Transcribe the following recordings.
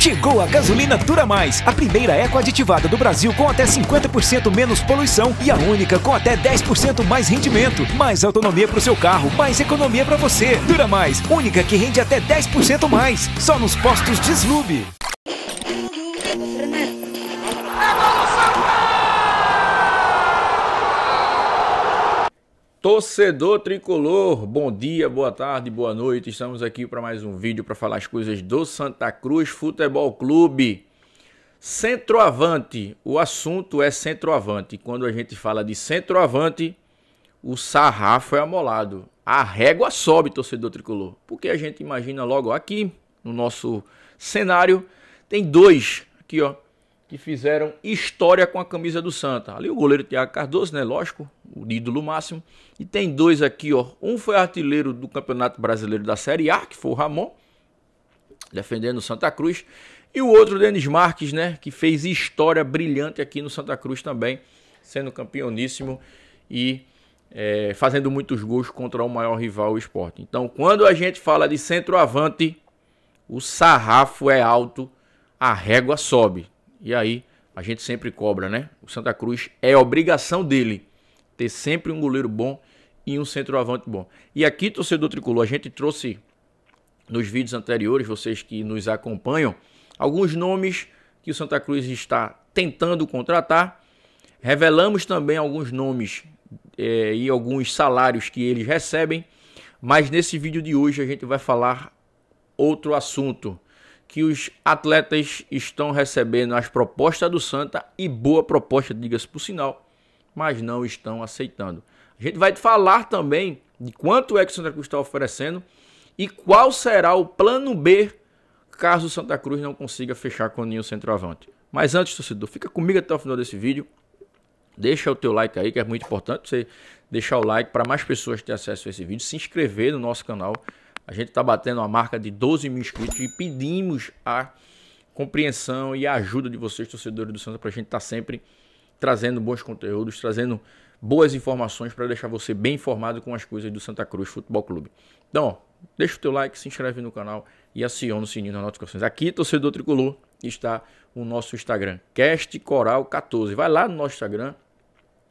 Chegou a gasolina Dura Mais, a primeira ecoaditivada do Brasil com até 50% menos poluição e a única com até 10% mais rendimento. Mais autonomia para o seu carro, mais economia para você. Dura Mais, única que rende até 10% mais. Só nos postos Deslube. Torcedor tricolor, bom dia, boa tarde, boa noite. Estamos aqui para mais um vídeo para falar as coisas do Santa Cruz Futebol Clube. Centroavante, o assunto é centroavante. Quando a gente fala de centroavante, o sarrafo é amolado. A régua sobe, torcedor tricolor. Porque a gente imagina logo aqui, no nosso cenário, tem dois aqui, ó, que fizeram história com a camisa do Santa. Ali o goleiro Thiago Cardoso, né? Lógico, o ídolo máximo. E tem dois aqui, ó. Um foi artilheiro do Campeonato Brasileiro da Série A, que foi o Ramon, defendendo o Santa Cruz. E o outro, Denis Marques, né? Que fez história brilhante aqui no Santa Cruz também, sendo campeoníssimo e é, fazendo muitos gols contra o maior rival, o esporte. Então, quando a gente fala de centroavante, o sarrafo é alto, a régua sobe. E aí a gente sempre cobra, né? O Santa Cruz é obrigação dele ter sempre um goleiro bom e um centroavante bom. E aqui, torcedor tricolor, a gente trouxe nos vídeos anteriores, vocês que nos acompanham, alguns nomes que o Santa Cruz está tentando contratar. Revelamos também alguns nomes é, e alguns salários que eles recebem. Mas nesse vídeo de hoje a gente vai falar outro assunto que os atletas estão recebendo as propostas do Santa e boa proposta, diga-se por sinal, mas não estão aceitando. A gente vai falar também de quanto é que o Santa Cruz está oferecendo e qual será o plano B caso o Santa Cruz não consiga fechar com nenhum Centroavante. Mas antes, torcedor, fica comigo até o final desse vídeo. Deixa o teu like aí, que é muito importante você deixar o like para mais pessoas terem acesso a esse vídeo, se inscrever no nosso canal a gente está batendo a marca de 12 mil inscritos e pedimos a compreensão e a ajuda de vocês, torcedores do Santa, para a gente estar tá sempre trazendo bons conteúdos, trazendo boas informações para deixar você bem informado com as coisas do Santa Cruz Futebol Clube. Então, ó, deixa o teu like, se inscreve no canal e aciona o sininho das notificações. Aqui, torcedor tricolor, está o nosso Instagram, Cast Coral 14. Vai lá no nosso Instagram,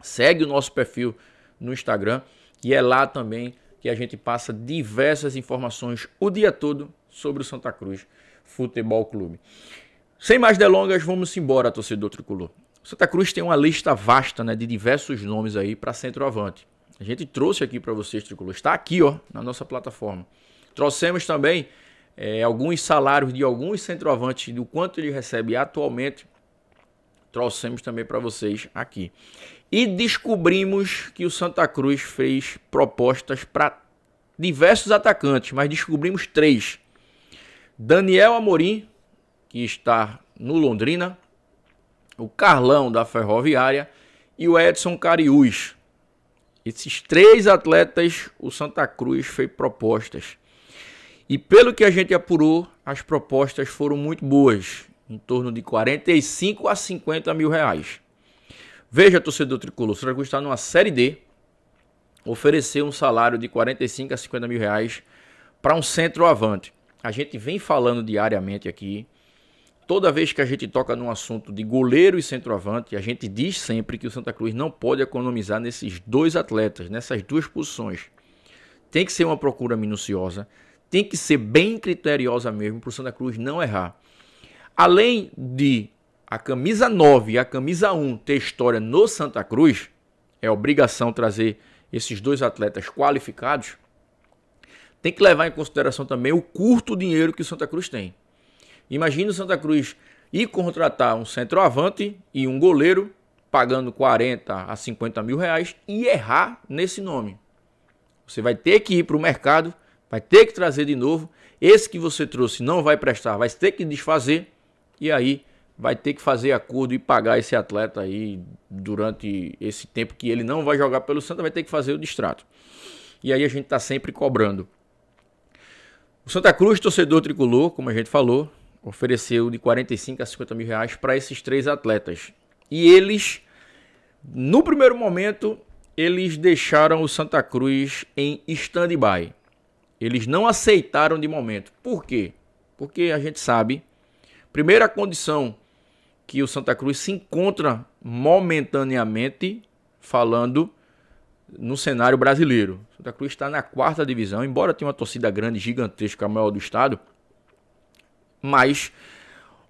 segue o nosso perfil no Instagram e é lá também que a gente passa diversas informações o dia todo sobre o Santa Cruz Futebol Clube. Sem mais delongas, vamos embora, torcedor tricolor. Santa Cruz tem uma lista vasta né, de diversos nomes aí para centroavante. A gente trouxe aqui para vocês, tricolor. Está aqui, ó, na nossa plataforma. Trouxemos também é, alguns salários de alguns centroavantes, do quanto ele recebe atualmente. Trouxemos também para vocês aqui. E descobrimos que o Santa Cruz fez propostas para diversos atacantes, mas descobrimos três. Daniel Amorim, que está no Londrina, o Carlão da Ferroviária e o Edson Cariús. Esses três atletas, o Santa Cruz fez propostas. E pelo que a gente apurou, as propostas foram muito boas, em torno de 45 a 50 mil reais. Veja, torcedor tricolor, o Santa está numa Série D, oferecer um salário de 45 a 50 mil reais para um centroavante. A gente vem falando diariamente aqui, toda vez que a gente toca num assunto de goleiro e centroavante, a gente diz sempre que o Santa Cruz não pode economizar nesses dois atletas, nessas duas posições. Tem que ser uma procura minuciosa, tem que ser bem criteriosa mesmo para o Santa Cruz não errar. Além de a camisa 9 e a camisa 1 ter história no Santa Cruz, é obrigação trazer esses dois atletas qualificados, tem que levar em consideração também o curto dinheiro que o Santa Cruz tem. Imagina o Santa Cruz ir contratar um centroavante e um goleiro pagando 40 a 50 mil reais e errar nesse nome. Você vai ter que ir para o mercado, vai ter que trazer de novo. Esse que você trouxe não vai prestar, vai ter que desfazer. E aí vai ter que fazer acordo e pagar esse atleta aí durante esse tempo que ele não vai jogar pelo Santa, vai ter que fazer o distrato. E aí a gente está sempre cobrando. O Santa Cruz, torcedor tricolor, como a gente falou, ofereceu de 45 a 50 mil reais para esses três atletas. E eles, no primeiro momento, eles deixaram o Santa Cruz em stand-by. Eles não aceitaram de momento. Por quê? Porque a gente sabe, primeira condição que o Santa Cruz se encontra momentaneamente falando no cenário brasileiro. Santa Cruz está na quarta divisão, embora tenha uma torcida grande, gigantesca, a maior do estado, mas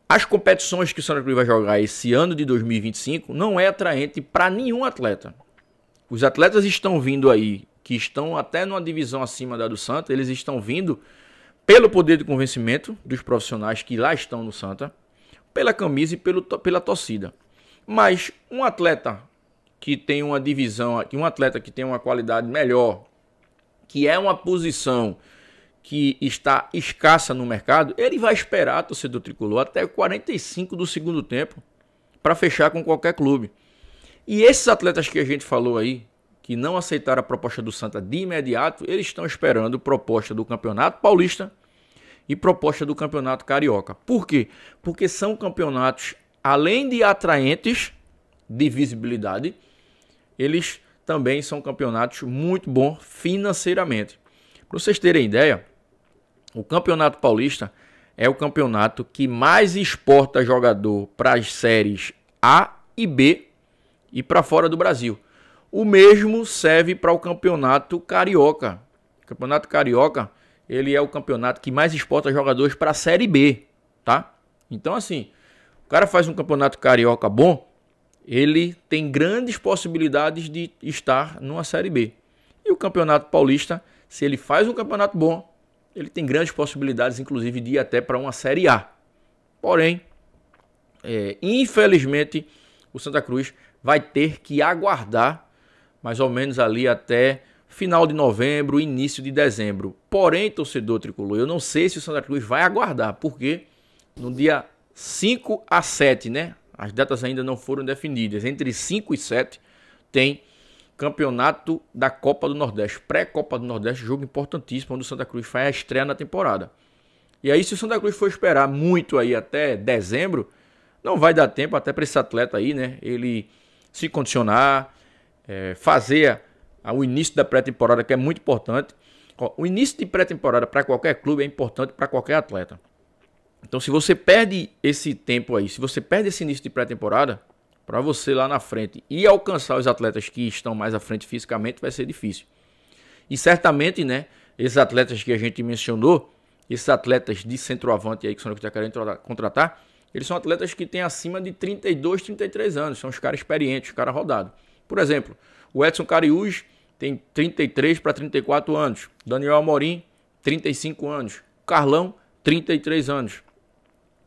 as competições que o Santa Cruz vai jogar esse ano de 2025 não é atraente para nenhum atleta. Os atletas estão vindo aí, que estão até numa divisão acima da do Santa, eles estão vindo pelo poder de convencimento dos profissionais que lá estão no Santa pela camisa e pelo, pela torcida. Mas um atleta que tem uma divisão, um atleta que tem uma qualidade melhor, que é uma posição que está escassa no mercado, ele vai esperar a torcida tricolor até 45 do segundo tempo para fechar com qualquer clube. E esses atletas que a gente falou aí, que não aceitaram a proposta do Santa de imediato, eles estão esperando proposta do Campeonato Paulista e proposta do Campeonato Carioca. Por quê? Porque são campeonatos, além de atraentes de visibilidade, eles também são campeonatos muito bons financeiramente. Para vocês terem ideia, o Campeonato Paulista é o campeonato que mais exporta jogador para as séries A e B e para fora do Brasil. O mesmo serve para o Campeonato Carioca. O Campeonato Carioca ele é o campeonato que mais exporta jogadores para a Série B, tá? Então, assim, o cara faz um campeonato carioca bom, ele tem grandes possibilidades de estar numa Série B. E o campeonato paulista, se ele faz um campeonato bom, ele tem grandes possibilidades, inclusive, de ir até para uma Série A. Porém, é, infelizmente, o Santa Cruz vai ter que aguardar mais ou menos ali até final de novembro, início de dezembro. Porém, torcedor tricolor, eu não sei se o Santa Cruz vai aguardar, porque no dia 5 a 7, né? As datas ainda não foram definidas. Entre 5 e 7 tem campeonato da Copa do Nordeste, pré-Copa do Nordeste, jogo importantíssimo onde o Santa Cruz faz a estreia na temporada. E aí, se o Santa Cruz for esperar muito aí até dezembro, não vai dar tempo até para esse atleta aí, né? Ele se condicionar, é, fazer ah, o início da pré-temporada, que é muito importante. O início de pré-temporada para qualquer clube é importante para qualquer atleta. Então, se você perde esse tempo aí, se você perde esse início de pré-temporada, para você lá na frente e alcançar os atletas que estão mais à frente fisicamente vai ser difícil. E certamente, né, esses atletas que a gente mencionou, esses atletas de centroavante aí que são Sonic está querendo contratar, eles são atletas que têm acima de 32, 33 anos, são os caras experientes, os caras rodados. Por exemplo, o Edson Cariús tem 33 para 34 anos. Daniel Amorim, 35 anos. Carlão, 33 anos.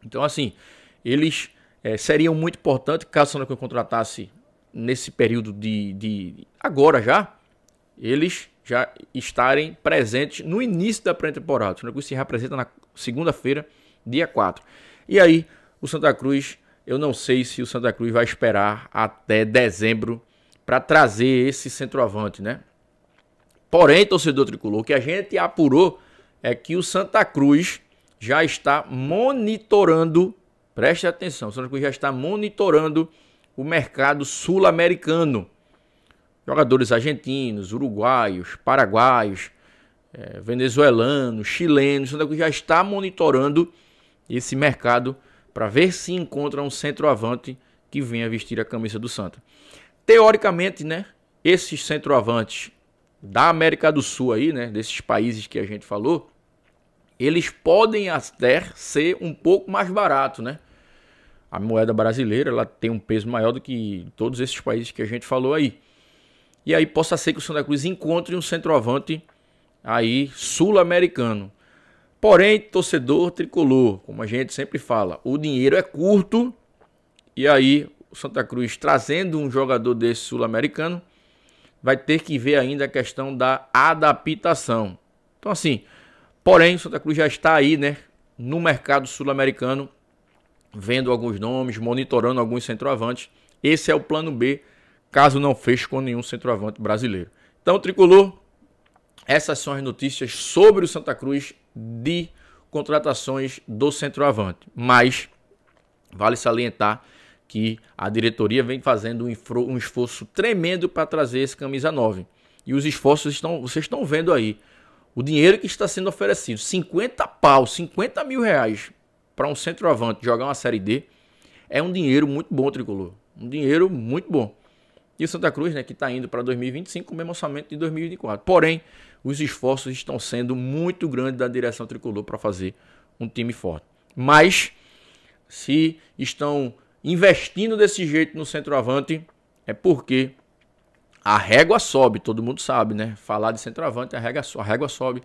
Então, assim, eles é, seriam muito importantes caso o Santa Cruz contratasse nesse período de, de agora já, eles já estarem presentes no início da pré-temporada. O Santa Cruz se representa na segunda-feira, dia 4. E aí, o Santa Cruz, eu não sei se o Santa Cruz vai esperar até dezembro para trazer esse centroavante, né? Porém, torcedor tricolor, o que a gente apurou é que o Santa Cruz já está monitorando, preste atenção, o Santa Cruz já está monitorando o mercado sul-americano. Jogadores argentinos, uruguaios, paraguaios, é, venezuelanos, chilenos, o Santa Cruz já está monitorando esse mercado para ver se encontra um centroavante que venha vestir a camisa do Santa teoricamente, né, esses centroavantes da América do Sul aí, né, desses países que a gente falou, eles podem até ser um pouco mais barato, né? A moeda brasileira, ela tem um peso maior do que todos esses países que a gente falou aí. E aí possa ser que o Santa Cruz encontre um centroavante aí sul-americano. Porém, torcedor tricolor, como a gente sempre fala, o dinheiro é curto e aí o Santa Cruz trazendo um jogador desse sul-americano, vai ter que ver ainda a questão da adaptação. Então, assim, porém, o Santa Cruz já está aí, né? No mercado sul-americano, vendo alguns nomes, monitorando alguns centroavantes. Esse é o plano B, caso não feche com nenhum centroavante brasileiro. Então, Tricolor, essas são as notícias sobre o Santa Cruz de contratações do centroavante. Mas, vale salientar que a diretoria vem fazendo um esforço tremendo para trazer esse camisa 9. E os esforços estão, vocês estão vendo aí. O dinheiro que está sendo oferecido, 50 pau, 50 mil reais para um centroavante jogar uma Série D, é um dinheiro muito bom, Tricolor. Um dinheiro muito bom. E o Santa Cruz, né, que está indo para 2025 com o mesmo orçamento de 2024. Porém, os esforços estão sendo muito grandes da direção tricolor para fazer um time forte. Mas, se estão investindo desse jeito no centroavante é porque a régua sobe, todo mundo sabe, né? Falar de centroavante, a régua, a régua sobe.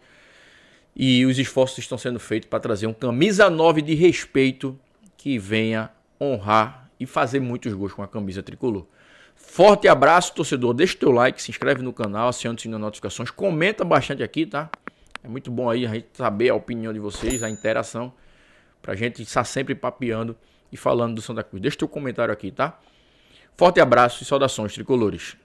E os esforços estão sendo feitos para trazer um camisa 9 de respeito que venha honrar e fazer muitos gols com a camisa tricolor. Forte abraço, torcedor. Deixa o teu like, se inscreve no canal, aciona o sininho das notificações, comenta bastante aqui, tá? É muito bom aí a gente saber a opinião de vocês, a interação, para a gente estar sempre papeando e falando do Santa Cruz. Deixa teu comentário aqui, tá? Forte abraço e saudações tricolores.